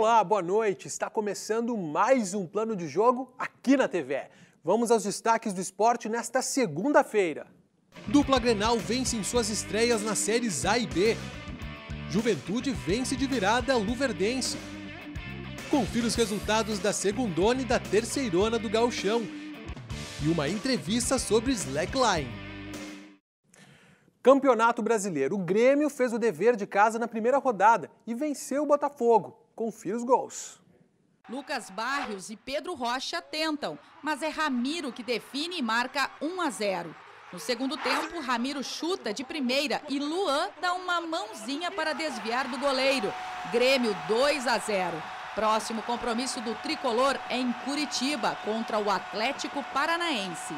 Olá, boa noite. Está começando mais um plano de jogo aqui na TV. Vamos aos destaques do esporte nesta segunda-feira. Dupla Grenal vence em suas estreias nas séries A e B. Juventude vence de virada o Luverdense. Confira os resultados da segundona e da terceirona do Gauchão. E uma entrevista sobre Slackline. Campeonato Brasileiro. O Grêmio fez o dever de casa na primeira rodada e venceu o Botafogo. Confira os gols. Lucas Barrios e Pedro Rocha tentam, mas é Ramiro que define e marca 1 a 0. No segundo tempo, Ramiro chuta de primeira e Luan dá uma mãozinha para desviar do goleiro. Grêmio 2 a 0. Próximo compromisso do tricolor é em Curitiba contra o Atlético Paranaense.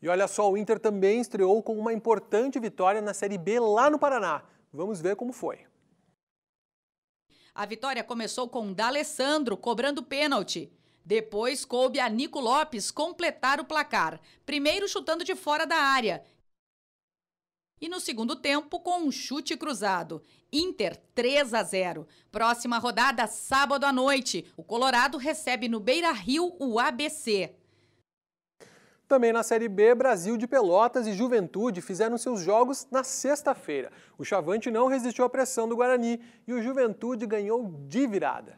E olha só, o Inter também estreou com uma importante vitória na Série B lá no Paraná. Vamos ver como foi. A vitória começou com D'Alessandro cobrando pênalti. Depois coube a Nico Lopes completar o placar, primeiro chutando de fora da área. E no segundo tempo, com um chute cruzado. Inter 3 a 0. Próxima rodada, sábado à noite. O Colorado recebe no Beira Rio o ABC. Também na Série B, Brasil de Pelotas e Juventude fizeram seus jogos na sexta-feira. O Chavante não resistiu à pressão do Guarani e o Juventude ganhou de virada.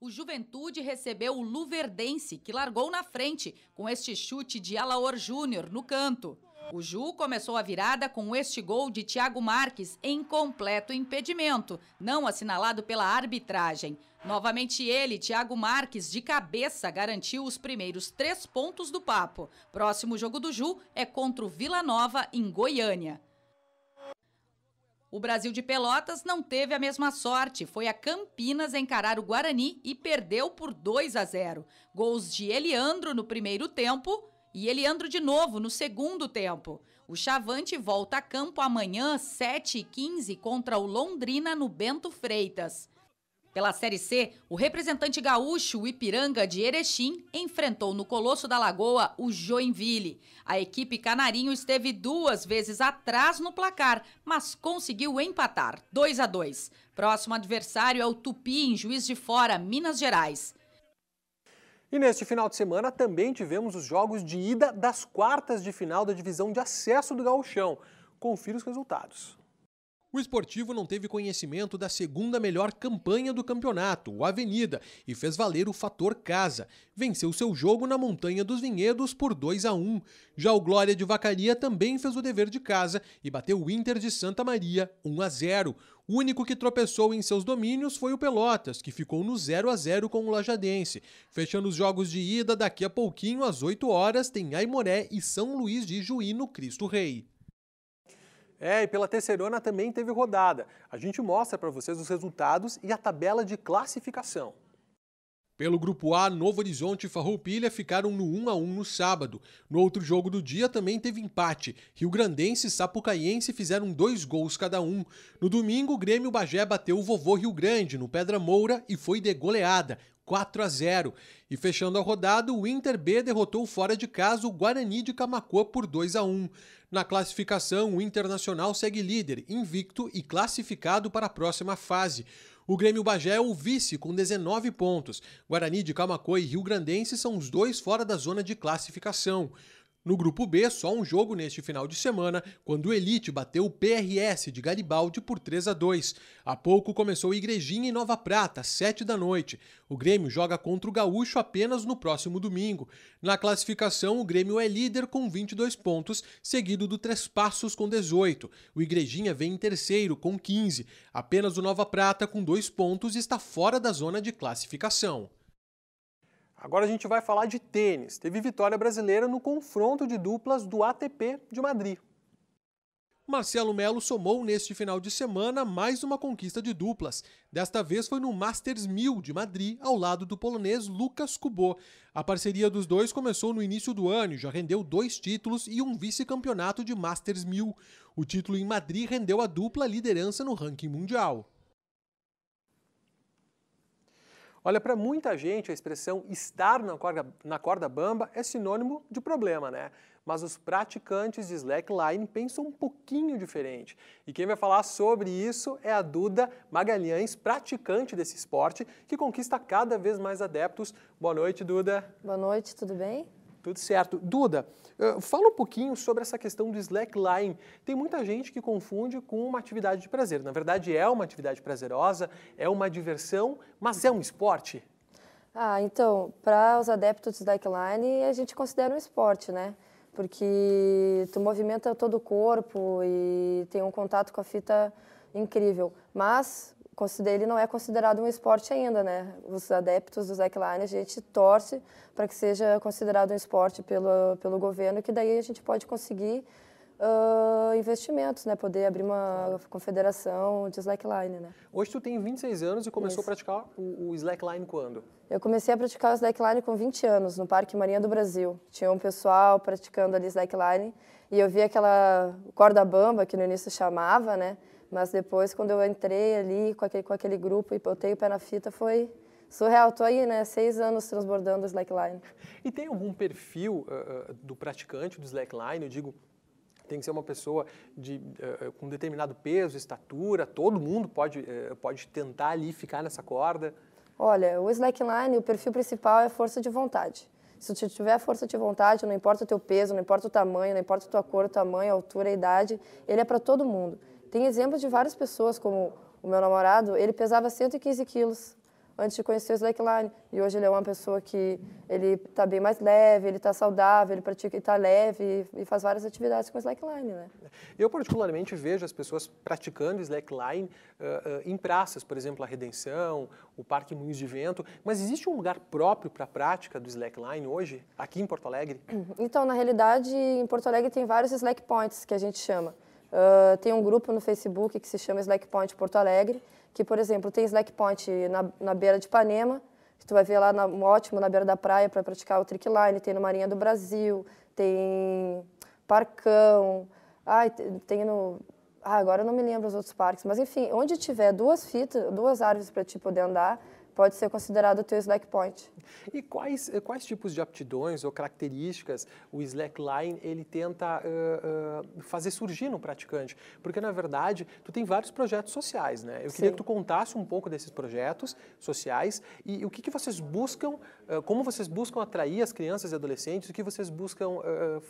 O Juventude recebeu o Luverdense, que largou na frente com este chute de Alaor Júnior no canto. O Ju começou a virada com este gol de Thiago Marques em completo impedimento, não assinalado pela arbitragem. Novamente ele, Thiago Marques, de cabeça, garantiu os primeiros três pontos do papo. Próximo jogo do Ju é contra o Vila Nova, em Goiânia. O Brasil de Pelotas não teve a mesma sorte. Foi a Campinas encarar o Guarani e perdeu por 2 a 0. Gols de Eliandro no primeiro tempo e Eliandro de novo no segundo tempo. O Chavante volta a campo amanhã, 7h15, contra o Londrina no Bento Freitas. Pela Série C, o representante gaúcho Ipiranga de Erechim enfrentou no Colosso da Lagoa o Joinville. A equipe canarinho esteve duas vezes atrás no placar, mas conseguiu empatar 2 a 2. Próximo adversário é o Tupi em Juiz de Fora, Minas Gerais. E neste final de semana também tivemos os jogos de ida das quartas de final da divisão de acesso do Gauchão. Confira os resultados. O esportivo não teve conhecimento da segunda melhor campanha do campeonato, o Avenida, e fez valer o fator casa. Venceu seu jogo na Montanha dos Vinhedos por 2 a 1. Já o Glória de Vacaria também fez o dever de casa e bateu o Inter de Santa Maria 1 a 0. O único que tropeçou em seus domínios foi o Pelotas, que ficou no 0 a 0 com o Lajadense. Fechando os jogos de ida, daqui a pouquinho, às 8 horas, tem Aimoré e São Luís de Juí no Cristo Rei. É, e pela Terceirona também teve rodada. A gente mostra para vocês os resultados e a tabela de classificação. Pelo grupo A, Novo Horizonte e Farroupilha ficaram no 1 a 1 no sábado. No outro jogo do dia também teve empate. Rio Grandense e Sapucaiense fizeram dois gols cada um. No domingo, o Grêmio Bagé bateu o vovô Rio Grande no Pedra Moura e foi de goleada, 4 a 0. E fechando a rodada, o Inter B derrotou fora de casa o Guarani de Camacuã por 2 a 1. Na classificação, o Internacional segue líder, invicto e classificado para a próxima fase. O Grêmio Bagé é o vice com 19 pontos. Guarani de Camacuã e Rio Grandense são os dois fora da zona de classificação. No grupo B, só um jogo neste final de semana, quando o Elite bateu o PRS de Garibaldi por 3 a 2. Há pouco começou o Igrejinha em Nova Prata, 7 da noite. O Grêmio joga contra o Gaúcho apenas no próximo domingo. Na classificação, o Grêmio é líder com 22 pontos, seguido do Três Passos com 18. O Igrejinha vem em terceiro com 15. Apenas o Nova Prata com 2 pontos está fora da zona de classificação. Agora a gente vai falar de tênis. Teve vitória brasileira no confronto de duplas do ATP de Madrid. Marcelo Melo somou neste final de semana mais uma conquista de duplas. Desta vez foi no Masters 1000 de Madrid, ao lado do polonês Lucas Kubot. A parceria dos dois começou no início do ano já rendeu dois títulos e um vice-campeonato de Masters 1000. O título em Madrid rendeu à dupla liderança no ranking mundial. Olha, para muita gente a expressão estar na corda, na corda bamba é sinônimo de problema, né? Mas os praticantes de slackline pensam um pouquinho diferente. E quem vai falar sobre isso é a Duda Magalhães, praticante desse esporte, que conquista cada vez mais adeptos. Boa noite, Duda. Boa noite, tudo bem? Tudo certo. Duda, eh, fala um pouquinho sobre essa questão do slackline. Tem muita gente que confunde com uma atividade de prazer. Na verdade, é uma atividade prazerosa, é uma diversão, mas é um esporte? Ah, então, para os adeptos de slackline, a gente considera um esporte, né? Porque tu movimenta todo o corpo e tem um contato com a fita incrível. Mas ele não é considerado um esporte ainda, né? Os adeptos do Slackline, a gente torce para que seja considerado um esporte pelo, pelo governo, que daí a gente pode conseguir uh, investimentos, né? Poder abrir uma confederação de slackline, né? Hoje tu tem 26 anos e começou Isso. a praticar o, o, slackline quando? Eu comecei a praticar o slackline com 20 anos, no Parque Marinha do Brasil. Tinha um pessoal praticando ali slackline e eu vi aquela corda bamba que no início chamava, né? Mas depois, quando eu entrei ali com aquele, com aquele grupo e botei o pé na fita, foi surreal. Estou aí, né? Seis anos transbordando o slackline. E tem algum perfil uh, do praticante do slackline? Eu digo, tem que ser uma pessoa de, uh, com determinado peso, estatura, todo mundo pode, uh, pode tentar ali ficar nessa corda? Olha, o slackline, o perfil principal é força de vontade. Se tu tiver força de vontade, não importa o teu peso, não importa o tamanho, não importa a tua cor, o tamanho, a altura, a idade, ele é para todo mundo. Tem exemplos de várias pessoas, como o meu namorado, ele pesava 115 quilos antes de conhecer o slackline. E hoje ele é uma pessoa que ele está bem mais leve, ele está saudável, ele pratica, está leve e faz várias atividades com slackline, né? Eu particularmente vejo as pessoas praticando slackline uh, uh, em praças, por exemplo, a Redenção, o Parque Moinhos de Vento. Mas existe um lugar próprio para a prática do slackline hoje, aqui em Porto Alegre? Uhum. Então, na realidade, em Porto Alegre tem vários slack points que a gente chama. Uh, tem um grupo no Facebook que se chama Slack Point Porto Alegre, que, por exemplo, tem Slack Point na, na beira de Ipanema, que tu vai ver lá na, ótimo na beira da praia para praticar o trickline, tem no Marinha do Brasil, tem Parcão, ai, tem no... Ah, agora eu não me lembro os outros parques, mas enfim, onde tiver duas fitas, duas árvores para ti poder andar, pode ser considerado o teu slack point. E quais, eh, quais tipos de aptidões ou características o slackline ele tenta uh, uh, fazer surgir no praticante? Porque, na verdade, tu tem vários projetos sociais, né? Eu Sim. queria que tu contasse um pouco desses projetos sociais e, e o que, que vocês buscam, uh, como vocês buscam atrair as crianças e adolescentes, o que vocês buscam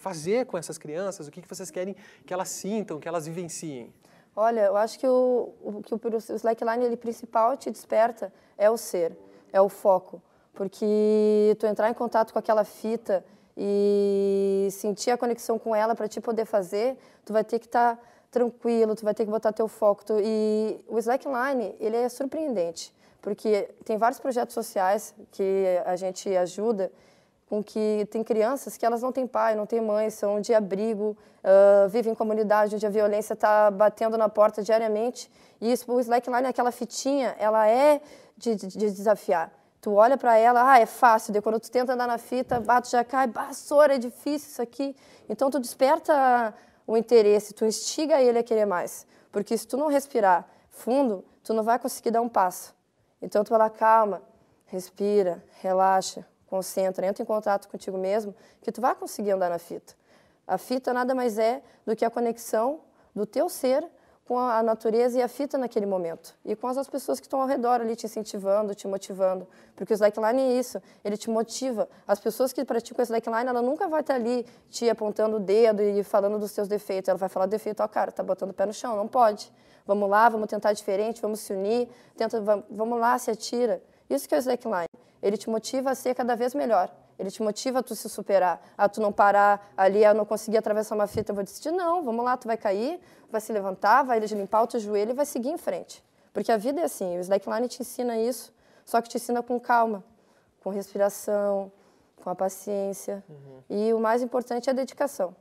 fazer com essas crianças, o que, que vocês querem que elas sintam, que elas vivenciem. Olha, eu acho que o, o, que o, o slackline ele principal te desperta é o ser, é o foco. Porque tu entrar em contato com aquela fita e sentir a conexão com ela para te poder fazer, tu vai ter que estar tá tranquilo, tu vai ter que botar teu foco. Tu, e o slackline, ele é surpreendente, porque tem vários projetos sociais que a gente ajuda com que tem crianças que elas não têm pai, não têm mãe, são de abrigo, uh, vivem em comunidade onde a violência está batendo na porta diariamente. E isso, o slackline, aquela fitinha, ela é de, de, de desafiar. Tu olha para ela, ah, é fácil. De quando tu tenta andar na fita, bato já cai, bassoura, é difícil isso aqui. Então tu desperta o interesse, tu instiga ele a querer mais. Porque se tu não respirar fundo, tu não vai conseguir dar um passo. Então tu fala, calma, respira, relaxa, concentra, entra em contato contigo mesmo, que tu vai conseguir andar na fita. A fita nada mais é do que a conexão do teu ser com a natureza e a fita naquele momento. E com as pessoas que estão ao redor ali te incentivando, te motivando. Porque o slackline é isso, ele te motiva. As pessoas que praticam slackline, ela nunca vai estar ali te apontando o dedo e falando dos seus defeitos. Ela vai falar defeito, ó, cara, tá botando o pé no chão, não pode. Vamos lá, vamos tentar diferente, vamos se unir, tenta, vamos lá, se atira. Isso que é o slackline. Ele te motiva a ser cada vez melhor. Ele te motiva a tu se superar, a tu não parar ali, a não conseguir atravessar uma fita. Eu vou decidir, não, vamos lá, tu vai cair, vai se levantar, vai limpar o teu joelho e vai seguir em frente. Porque a vida é assim, o slackline te ensina isso, só que te ensina com calma, com respiração, com a paciência. Uhum. E o mais importante é a dedicação.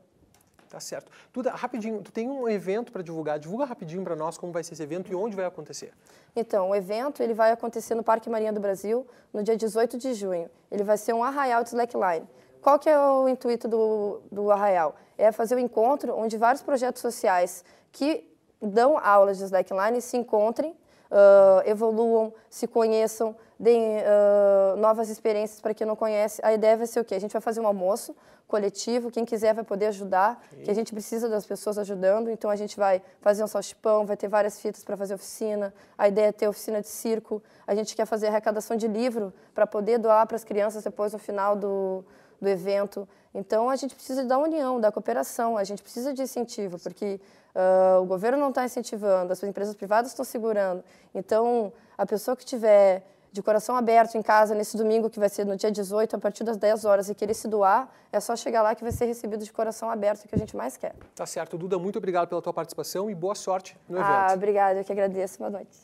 Tá certo. tudo rapidinho, tu tem um evento para divulgar. Divulga rapidinho para nós como vai ser esse evento e onde vai acontecer. Então, o evento ele vai acontecer no Parque Marinha do Brasil, no dia 18 de junho. Ele vai ser um arraial de slackline. Qual que é o intuito do, do arraial? É fazer um encontro onde vários projetos sociais que dão aulas de slackline se encontrem uh, evoluam, se conheçam, deem uh, novas experiências para quem não conhece. A ideia vai ser o quê? A gente vai fazer um almoço coletivo, quem quiser vai poder ajudar, okay. que a gente precisa das pessoas ajudando, então a gente vai fazer um salchipão, vai ter várias fitas para fazer oficina, a ideia é ter oficina de circo, a gente quer fazer arrecadação de livro para poder doar para as crianças depois no final do, do evento. Então a gente precisa da união, da cooperação, a gente precisa de incentivo, porque uh, o governo não está incentivando, as empresas privadas estão segurando. Então, a pessoa que tiver de coração aberto em casa nesse domingo, que vai ser no dia 18, a partir das 10 horas, e querer se doar, é só chegar lá que vai ser recebido de coração aberto, que a gente mais quer. Tá certo. Duda, muito obrigado pela tua participação e boa sorte no ah, evento. Ah, obrigada, eu que agradeço. Boa noite.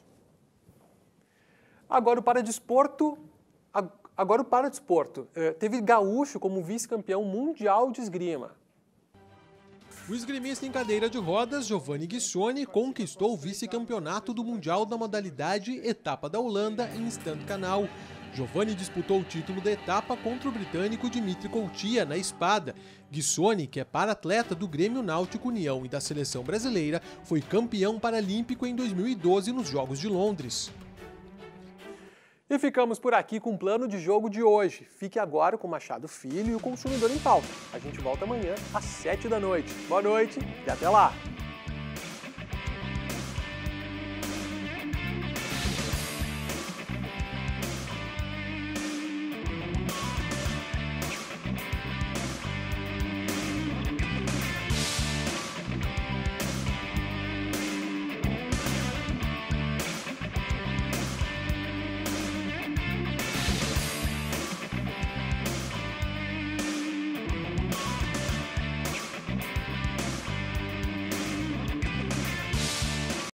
Agora o Paradesporto. Agora o Paradesporto. Eh, teve Gaúcho como vice-campeão mundial de esgrima. O esgrimista em cadeira de rodas Giovanni Ghisoni conquistou o vice-campeonato do Mundial da modalidade Etapa da Holanda em Stand Canal. Giovanni disputou o título da etapa contra o britânico Dimitri Coutia na espada. Ghisoni, que é para-atleta do Grêmio Náutico União e da seleção brasileira, foi campeão paralímpico em 2012 nos Jogos de Londres. E ficamos por aqui com o plano de jogo de hoje. Fique agora com Machado Filho e o Consumidor em Pauta. A gente volta amanhã às 7 da noite. Boa noite e até lá!